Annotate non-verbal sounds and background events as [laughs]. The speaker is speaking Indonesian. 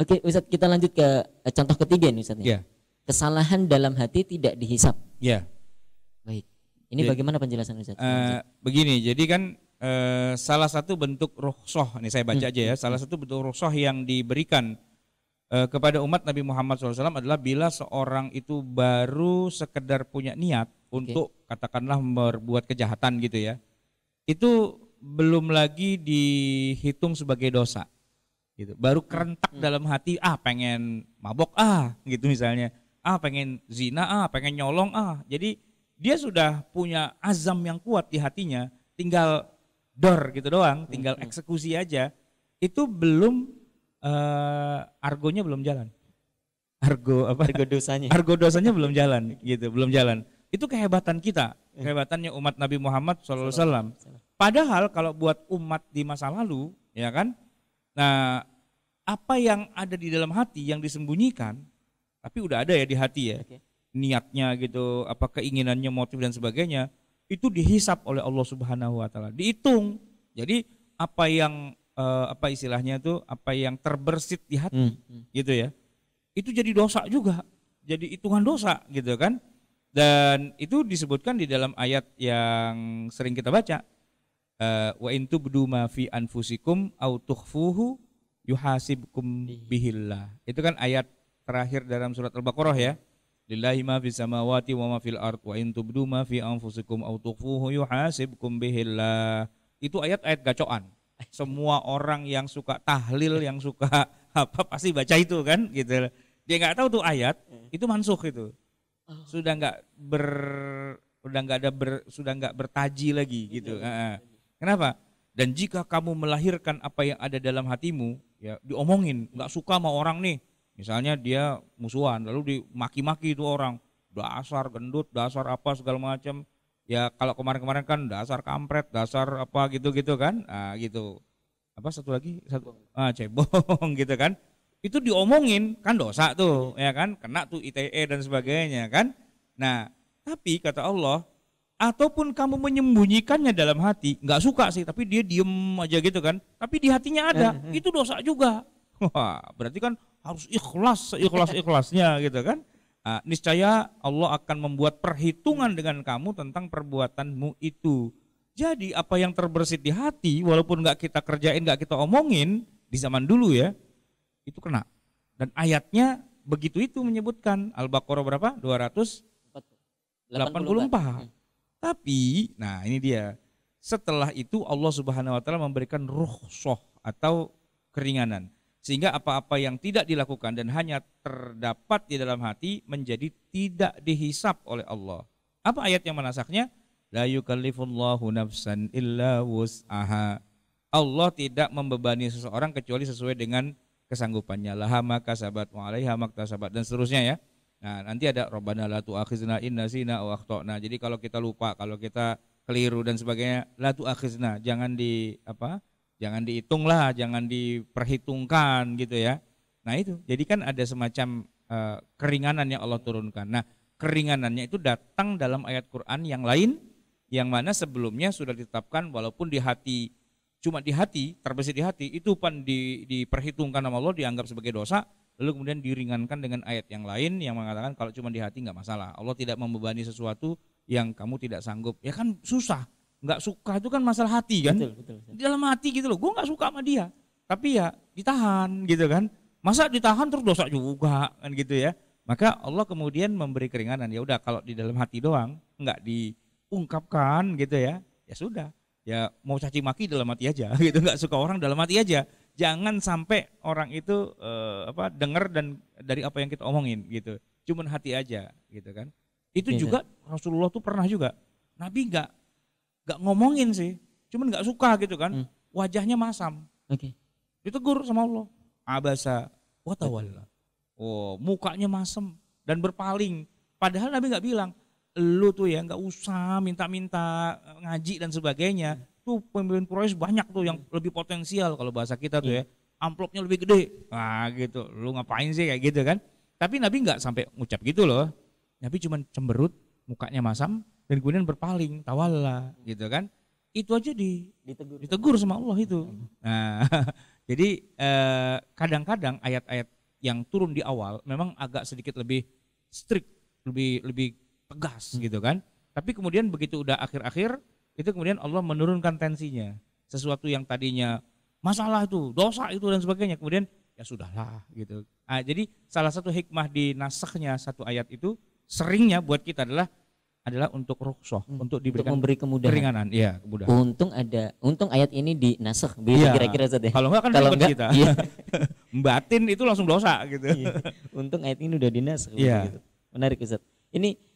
Oke, Ustaz, kita lanjut ke eh, contoh ketiga nih Ustaz. Yeah. Ya. Kesalahan dalam hati tidak dihisap. Ya. Baik. Ini jadi, bagaimana penjelasan Ustaz? Uh, eh, begini, jadi kan uh, salah satu bentuk rukhsah, nih saya baca hmm. aja ya, hmm, hmm. salah satu bentuk rukhsah yang diberikan uh, kepada umat Nabi Muhammad SAW adalah bila seorang itu baru sekedar punya niat okay. untuk katakanlah berbuat kejahatan gitu ya, itu belum lagi dihitung sebagai dosa gitu baru kerentak hmm. dalam hati ah pengen mabok ah gitu misalnya ah pengen zina ah pengen nyolong ah jadi dia sudah punya azam yang kuat di hatinya tinggal dor gitu doang tinggal hmm. eksekusi aja itu belum uh, argonya belum jalan argo apa argo dosanya [laughs] argo dosanya belum jalan gitu belum jalan itu kehebatan kita eh. kehebatannya umat Nabi Muhammad SAW padahal kalau buat umat di masa lalu ya kan nah apa yang ada di dalam hati yang disembunyikan, tapi udah ada ya di hati ya. Okay. Niatnya gitu, apa keinginannya, motif dan sebagainya, itu dihisap oleh Allah Subhanahu wa taala. Dihitung. Jadi apa yang uh, apa istilahnya itu, apa yang terbersit di hati hmm. gitu ya. Itu jadi dosa juga. Jadi hitungan dosa gitu kan. Dan itu disebutkan di dalam ayat yang sering kita baca. Eh, wa intu ma fi anfusikum au yuhasibkum iya. bihillah. Itu kan ayat terakhir dalam surat Al-Baqarah ya. Lillahi ma fis samawati wa ma fil ard wa in tubdu ma fi anfusikum aw tukhfuhu yuhasibkum bihillah. Itu ayat-ayat gacoan. Semua orang yang suka tahlil, yang suka [laughs] apa pasti baca itu kan gitu. Dia nggak tahu tuh ayat, iya. itu mansuh itu. Oh. Sudah nggak ber sudah nggak ada ber, sudah nggak bertaji lagi gitu. Iya, Kenapa? Dan jika kamu melahirkan apa yang ada dalam hatimu, ya diomongin nggak suka sama orang nih misalnya dia musuhan lalu dimaki-maki itu orang dasar gendut dasar apa segala macam ya kalau kemarin-kemarin kan dasar kampret dasar apa gitu-gitu kan nah, gitu apa satu lagi satu ah, cebong [laughs] gitu kan itu diomongin kan dosa tuh ya kan kena tuh ITE dan sebagainya kan nah tapi kata Allah ataupun kamu menyembunyikannya dalam hati, nggak suka sih, tapi dia diem aja gitu kan, tapi di hatinya ada, eh, eh. itu dosa juga. Wah, berarti kan harus ikhlas, ikhlas ikhlasnya gitu kan. Nah, niscaya Allah akan membuat perhitungan dengan kamu tentang perbuatanmu itu. Jadi apa yang terbersit di hati, walaupun nggak kita kerjain, nggak kita omongin di zaman dulu ya, itu kena. Dan ayatnya begitu itu menyebutkan Al-Baqarah berapa? 284. 84. Tapi, nah ini dia. Setelah itu Allah Subhanahu wa taala memberikan rukhsah atau keringanan. Sehingga apa-apa yang tidak dilakukan dan hanya terdapat di dalam hati menjadi tidak dihisap oleh Allah. Apa ayat yang menasaknya? La yukallifullahu nafsan illa wus'aha. Allah tidak membebani seseorang kecuali sesuai dengan kesanggupannya. Laha maka sahabat, wa alaiha maktasabat dan seterusnya ya. Nah, nanti ada robbana la tu'akhizna inna sina wa akhtana. Jadi kalau kita lupa, kalau kita keliru dan sebagainya, la tu'akhizna, jangan di apa? Jangan dihitunglah, jangan diperhitungkan gitu ya. Nah, itu. Jadi kan ada semacam uh, keringanan yang Allah turunkan. Nah, keringanannya itu datang dalam ayat Quran yang lain yang mana sebelumnya sudah ditetapkan walaupun di hati cuma di hati, terbesit di hati, itu pun di, diperhitungkan sama Allah dianggap sebagai dosa, lalu kemudian diringankan dengan ayat yang lain yang mengatakan kalau cuma di hati nggak masalah Allah tidak membebani sesuatu yang kamu tidak sanggup ya kan susah nggak suka itu kan masalah hati kan betul, betul, betul. di dalam hati gitu loh gue nggak suka sama dia tapi ya ditahan gitu kan masa ditahan terus dosa juga kan gitu ya maka Allah kemudian memberi keringanan ya udah kalau di dalam hati doang nggak diungkapkan gitu ya ya sudah ya mau caci maki dalam hati aja [laughs] gitu nggak suka orang dalam hati aja jangan sampai orang itu uh, apa dengar dan dari apa yang kita omongin gitu cuman hati aja gitu kan itu yeah. Iya. juga Rasulullah tuh pernah juga Nabi nggak nggak ngomongin sih cuman nggak suka gitu kan hmm. wajahnya masam oke okay. ditegur sama Allah abasa watawalla oh mukanya masam dan berpaling padahal Nabi nggak bilang lu tuh ya nggak usah minta-minta ngaji dan sebagainya hmm tuh pemimpin proyek banyak tuh yang hmm. lebih potensial kalau bahasa kita tuh hmm. ya amplopnya lebih gede nah gitu lu ngapain sih kayak gitu kan tapi Nabi nggak sampai ngucap gitu loh Nabi cuma cemberut mukanya masam dan kemudian berpaling tawalla gitu kan itu aja di ditegur, ditegur sama Allah itu hmm. nah [laughs] jadi eh, kadang-kadang ayat-ayat yang turun di awal memang agak sedikit lebih strict lebih lebih tegas gitu kan tapi kemudian begitu udah akhir-akhir itu kemudian Allah menurunkan tensinya. Sesuatu yang tadinya masalah itu, dosa itu dan sebagainya. Kemudian ya sudahlah gitu. nah, jadi salah satu hikmah di nasaknya satu ayat itu seringnya buat kita adalah adalah untuk rukshoh, hmm, untuk diberikan untuk memberi kemudahan. keringanan, ya kemudahan. Untung ada, untung ayat ini di nasakh iya. ya, kira-kira saja. Kalau enggak kan kalau enggak, kita. Iya. [laughs] Batin itu langsung dosa gitu. Iya. Untung ayat ini udah di nasakh. ya. Gitu. Menarik Ustaz. Ini